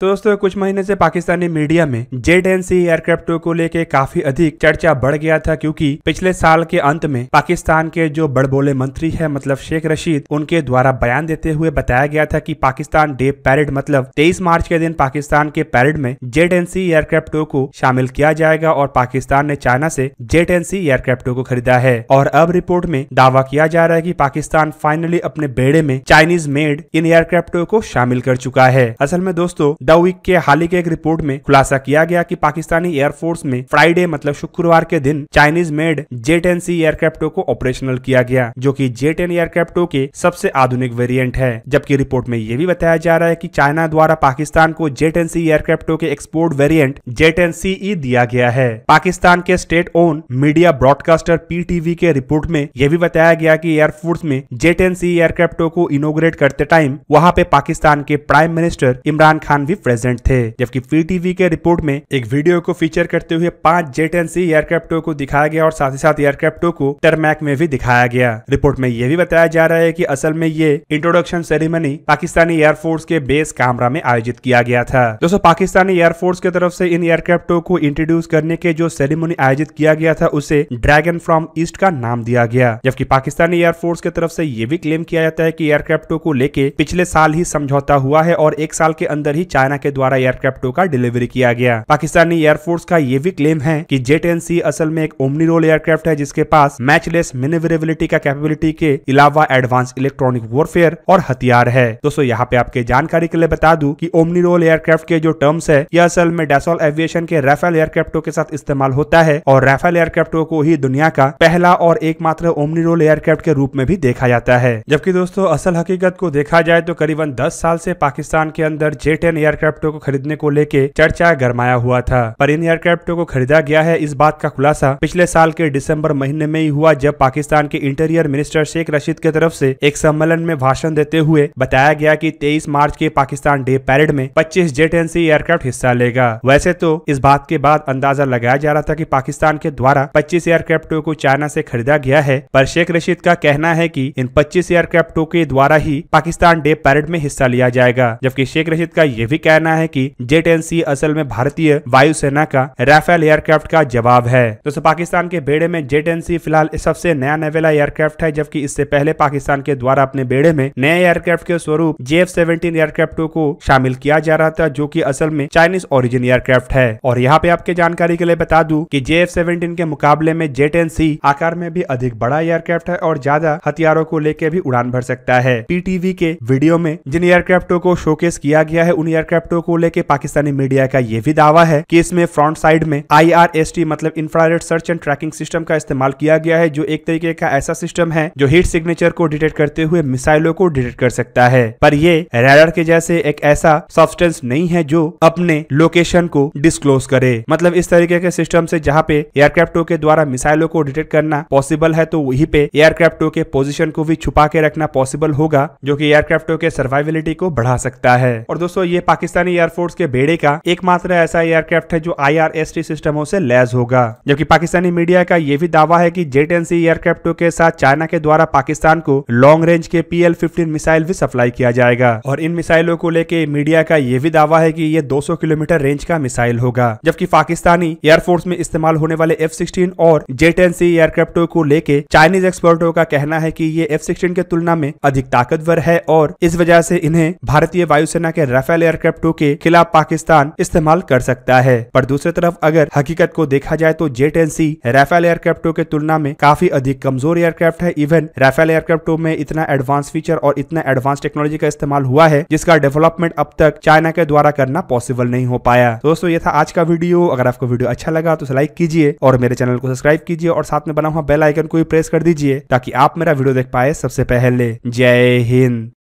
तो दोस्तों कुछ महीने से पाकिस्तानी मीडिया में जेड एन सी एयरक्राफ्टों को लेके काफी अधिक चर्चा बढ़ गया था क्योंकि पिछले साल के अंत में पाकिस्तान के जो बड़बोले मंत्री है मतलब शेख रशीद उनके द्वारा बयान देते हुए बताया गया था कि पाकिस्तान डे पैरेड मतलब 23 मार्च के दिन पाकिस्तान के पैरेड में जेड एन सी एयरक्राफ्टों को शामिल किया जाएगा और पाकिस्तान ने चाइना से जेड एन सी एयरक्राफ्टों को खरीदा है और अब रिपोर्ट में दावा किया जा रहा है की पाकिस्तान फाइनली अपने बेड़े में चाइनीज मेड इन एयरक्राफ्टों को शामिल कर चुका है असल में दोस्तों वीक के हाल ही के एक रिपोर्ट में खुलासा किया गया कि पाकिस्तानी एयरफोर्स में फ्राइडे मतलब शुक्रवार के दिन Chinese made jet N C एयरक्राफ्टो को ऑपरेशनल किया गया जो की जेट एन एयरक्राफ्टो के सबसे आधुनिक वेरियंट है जबकि रिपोर्ट में यह भी बताया जा रहा है की चाइना द्वारा पाकिस्तान को जेट एन सी एयरक्राफ्टो के export variant jet N C E दिया गया है पाकिस्तान के state own media broadcaster P V के रिपोर्ट में यह भी बताया गया की एयरफोर्स में जेट एन सी एयरक्राफ्टो को इनोग्रेट करते टाइम वहाँ पे पाकिस्तान के प्राइम मिनिस्टर इमरान खान भी प्रेजेंट थे जबकि फ्री टीवी के रिपोर्ट में एक वीडियो को फीचर करते हुए पांच जेट एन सी एयरक्राफ्टो को दिखाया गया और साथ ही साथ एयरक्राफ्टो को टर्मैक में भी दिखाया गया रिपोर्ट में यह भी बताया जा रहा है की असल में ये इंट्रोडक्शन सेरेमनी पाकिस्तानी एयरफोर्स के बेस कामरा में आयोजित किया गया था दोस्तों पाकिस्तानी एयरफोर्स की तरफ से इन एयरक्राफ्टों को इंट्रोड्यूस करने के जो सेरेमनी आयोजित किया गया था उसे ड्रैगन फ्रॉम ईस्ट का नाम दिया गया जबकि पाकिस्तानी एयरफोर्स की तरफ से ये भी क्लेम किया जाता है की एयरक्राफ्टो को लेके पिछले साल ही समझौता हुआ है और एक साल के अंदर ही चाइना सेना के द्वारा एयरक्राफ्ट का डिलीवरी किया गया पाकिस्तानी एयरफोर्स का ये भी क्लेम है की जेट एन असल में एक ओमनी रोल एयरक्राफ्ट है जिसके पास मैचलेस मिनिवरेबिलिटी का कैपेबिलिटी के अलावा एडवांस इलेक्ट्रॉनिक वॉरफेयर और हथियार है दोस्तों यहाँ पे आपके जानकारी के लिए बता दू की ओमनी रोल एयरक्राफ्ट के जो टर्म्स है यह असल में डेसोल एविएशन के राफेल एयरक्राफ्टों के साथ इस्तेमाल होता है और राफेल एयरक्राफ्टों को ही दुनिया का पहला और एकमात्र ओमनी रोल एयरक्राफ्ट के रूप में भी देखा जाता है जबकि दोस्तों असल हकीकत को देखा जाए तो करीबन दस साल से पाकिस्तान के अंदर जेट एन एयर एयरक्राफ्टों को खरीदने को लेके चर्चा गरमाया हुआ था पर इन एयरक्राफ्टों को खरीदा गया है इस बात का खुलासा पिछले साल के दिसंबर महीने में ही हुआ जब पाकिस्तान के इंटीरियर मिनिस्टर शेख रशीद की तरफ से एक सम्मेलन में भाषण देते हुए बताया गया कि 23 मार्च के पाकिस्तान डे पैरेड में 25 जेट एन एयरक्राफ्ट हिस्सा लेगा वैसे तो इस बात के बाद अंदाजा लगाया जा रहा था कि पाकिस्तान के द्वारा 25 एयरक्राफ्टों को चाइना से खरीदा गया है पर शेख रशीद का कहना है कि इन 25 एयरक्राफ्टों के द्वारा ही पाकिस्तान डे पैरेड में हिस्सा लिया जाएगा जबकि शेख रशीद का यह भी कहना है कि जेट एन असल में भारतीय वायुसेना का राफेल एयरक्राफ्ट का जवाब है दोस्तों पाकिस्तान के बेड़े में जेट एन फिलहाल सबसे नया नवेला एयरक्राफ्ट है जबकि इससे पहले पाकिस्तान के द्वारा अपने बेड़े में नए एयरक्राफ्ट के स्वरूप जे एफ सेवेंटीन एयरक्राफ्टों को शामिल किया जा रहा था जो की असल में चाइनीज ओरिजिन एयरक्राफ्ट है और यहाँ पे आपके जानकारी के लिए बता दू की जे एफ सेवेंटीन के मुकाबले में जेट एन आकार में भी अधिक बड़ा एयरक्राफ्ट है और ज्यादा हथियारों को लेकर भी उड़ान भर सकता है पीटीवी के वीडियो में जिन एयरक्राफ्टों को शोकेस किया गया है उन एयरक्राफ्ट एयरक्राफ्टों को लेकर पाकिस्तानी मीडिया का यह भी दावा है कि इसमें फ्रंट साइड में आई मतलब infrared search and tracking system का इस्तेमाल किया गया है जो एक तरीके का ऐसा सिस्टम है जो हीट सिग्नेचर को डिटेक्ट करते हुए मिसाइलों को डिटेक्ट कर सकता है पर ये रेडर के जैसे एक ऐसा सब्सटेंस नहीं है जो अपने लोकेशन को डिस्क्लोज करे मतलब इस तरीके के सिस्टम से जहाँ पे एयरक्राफ्टो के द्वारा मिसाइलों को डिटेक्ट करना पॉसिबल है तो वही पे एयरक्राफ्टो के पोजिशन को भी छुपा के रखना पॉसिबल होगा जो की एयरक्राफ्टो के सर्वाइबिलिटी को बढ़ा सकता है और दोस्तों ये पाकिस्तानी एयरफोर्स के बेड़े का एकमात्र ऐसा एयरक्राफ्ट है जो आई सिस्टमों से लैस होगा जबकि पाकिस्तानी मीडिया का यह भी दावा है की जेट एन सी एयरक्राफ्टों के साथ चाइना के द्वारा पाकिस्तान को लॉन्ग रेंज के पी एल फिफ्टीन मिसाइल भी सप्लाई किया जाएगा और इन मिसाइलों को लेके मीडिया का यह भी दावा है की ये दो किलोमीटर रेंज का मिसाइल होगा जबकि पाकिस्तानी एयरफोर्स में इस्तेमाल होने वाले एफ सिक्सटीन और जेट एन सी एयरक्राफ्टों को लेके चाइनीज एक्सपर्टों का कहना है की ये एफ सिक्सटीन के तुलना में अधिक ताकतवर है और इस वजह से इन्हें भारतीय वायुसेना के राफेल एयरक्राफ्ट क्रैप टू के खिलाफ पाकिस्तान इस्तेमाल कर सकता है पर दूसरी तरफ अगर हकीकत को देखा जाए तो jet N C Rafale aircraft टू के तुलना में काफी अधिक कमजोर एयरक्राफ्ट है इवन राफेल एयरक्राफ्ट टू में इतना एडवांस फीचर और इतना एडवांस टेक्नोलॉजी का इस्तेमाल हुआ है जिसका डेवलपमेंट अब तक चाइना के द्वारा करना पॉसिबल नहीं हो पाया दोस्तों ये था आज का वीडियो अगर आपको वीडियो अच्छा लगा तो लाइक कीजिए और मेरे चैनल को सब्सक्राइब कीजिए और साथ में बना हुआ बेल आइकन को भी प्रेस कर दीजिए ताकि आप मेरा वीडियो देख पाए सबसे पहले जय हिंद